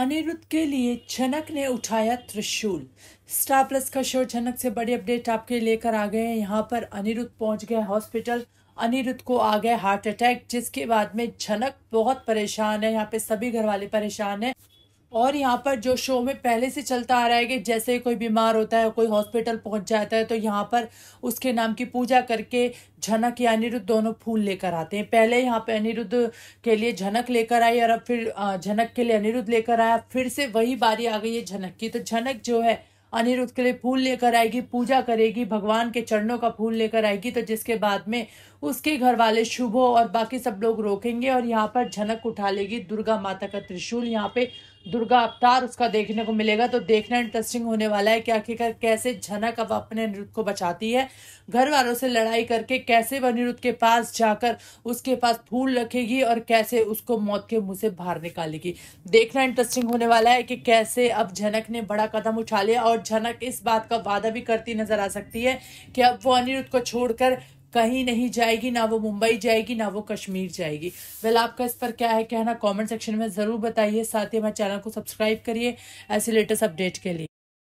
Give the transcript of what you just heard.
अनिरुद्ध के लिए झनक ने उठाया त्रिशूल स्टार प्लस का शो झनक से बड़ी अपडेट आपके लेकर आ गए हैं यहाँ पर अनिरुद्ध पहुंच गए हॉस्पिटल अनिरुद्ध को आ गया हार्ट अटैक जिसके बाद में झनक बहुत परेशान है यहाँ पे सभी घर वाले परेशान है और यहाँ पर जो शो में पहले से चलता आ रहा है कि जैसे कोई बीमार होता है कोई हॉस्पिटल पहुँच जाता है तो यहाँ पर उसके नाम की पूजा करके झनक या अनिरुद्ध दोनों फूल लेकर आते हैं पहले यहाँ पे अनिरुद्ध के लिए झनक लेकर आई और अब फिर झनक के लिए अनिरुद्ध लेकर आया फिर से वही बारी आ गई है झनक की तो झनक जो है अनिरुद्ध के लिए फूल लेकर आएगी पूजा करेगी भगवान के चरणों का फूल लेकर आएगी तो जिसके बाद में उसके घर वाले शुभो और बाकी सब लोग रोकेंगे और यहाँ पर झनक उठा लेगी दुर्गा माता का त्रिशूल यहाँ पे दुर्गा अवतार उसका देखने को मिलेगा तो देखना इंटरेस्टिंग होने वाला है कि आखिरकार कैसे झनक अब अपने अनिरुद्ध को बचाती है घर वालों से लड़ाई करके कैसे वह अनिरुद्ध के पास जाकर उसके पास फूल रखेगी और कैसे उसको मौत के मुंह से बाहर निकालेगी देखना इंटरेस्टिंग होने वाला है कि कैसे अब झनक ने बड़ा कदम उठा लिया और झनक इस बात का वादा भी करती नजर आ सकती है कि अब वो अनिरुद्ध को छोड़कर कहीं नहीं जाएगी ना वो मुंबई जाएगी ना वो कश्मीर जाएगी वेल आपका इस पर क्या है कहना कमेंट सेक्शन में ज़रूर बताइए साथ ही हमारे चैनल को सब्सक्राइब करिए ऐसे लेटेस्ट अपडेट के लिए